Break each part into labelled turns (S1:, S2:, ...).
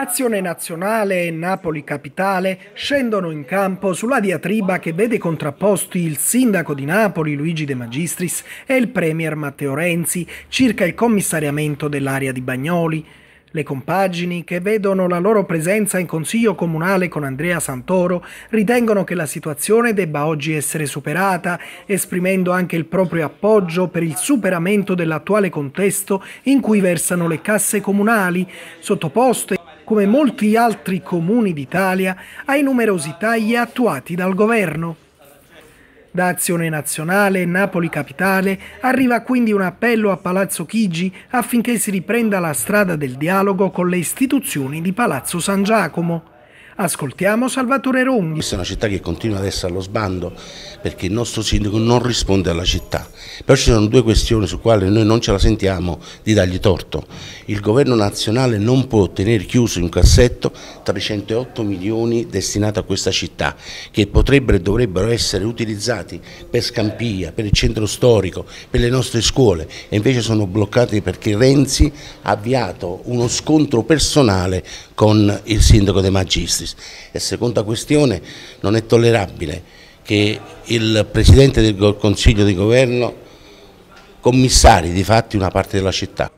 S1: Azione Nazionale e Napoli Capitale scendono in campo sulla diatriba che vede contrapposti il sindaco di Napoli Luigi De Magistris e il premier Matteo Renzi circa il commissariamento dell'area di Bagnoli. Le compagini, che vedono la loro presenza in consiglio comunale con Andrea Santoro, ritengono che la situazione debba oggi essere superata, esprimendo anche il proprio appoggio per il superamento dell'attuale contesto in cui versano le casse comunali, sottoposte come molti altri comuni d'Italia, ai numerosi tagli attuati dal governo. Da Azione Nazionale Napoli Capitale arriva quindi un appello a Palazzo Chigi affinché si riprenda la strada del dialogo con le istituzioni di Palazzo San Giacomo. Ascoltiamo Salvatore Rogni. Questa
S2: è una città che continua ad essere allo sbando perché il nostro sindaco non risponde alla città. Però ci sono due questioni su quali noi non ce la sentiamo di dargli torto. Il governo nazionale non può tenere chiuso in cassetto 308 milioni destinati a questa città che potrebbero e dovrebbero essere utilizzati per Scampia, per il centro storico, per le nostre scuole e invece sono bloccati perché Renzi ha avviato uno scontro personale con il sindaco De Magistris. Magistris. E seconda questione, non è tollerabile che il Presidente del Consiglio di Governo commissari di fatti una parte della città.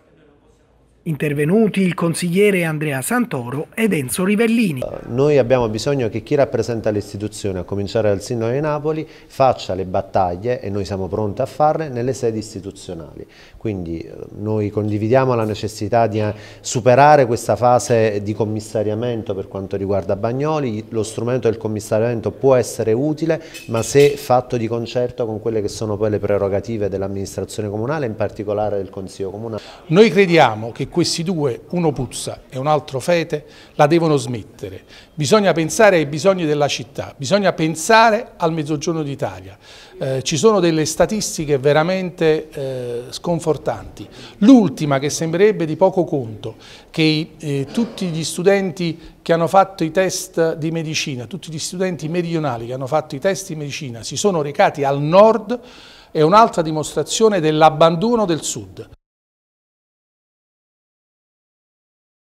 S1: Intervenuti il consigliere Andrea Santoro ed Enzo Rivellini.
S3: Noi abbiamo bisogno che chi rappresenta l'istituzione, a cominciare dal Sindaco di Napoli, faccia le battaglie, e noi siamo pronti a farle, nelle sedi istituzionali. Quindi eh, noi condividiamo la necessità di eh, superare questa fase di commissariamento per quanto riguarda Bagnoli, lo strumento del commissariamento può essere utile, ma se fatto di concerto con quelle che sono poi le prerogative dell'amministrazione comunale, in particolare del Consiglio Comunale.
S4: Noi crediamo che questo questi due, uno puzza e un altro fete, la devono smettere. Bisogna pensare ai bisogni della città, bisogna pensare al mezzogiorno d'Italia. Eh, ci sono delle statistiche veramente eh, sconfortanti. L'ultima che sembrerebbe di poco conto, che eh, tutti gli studenti che hanno fatto i test di medicina, tutti gli studenti meridionali che hanno fatto i test di medicina si sono recati al nord, è un'altra dimostrazione dell'abbandono del sud.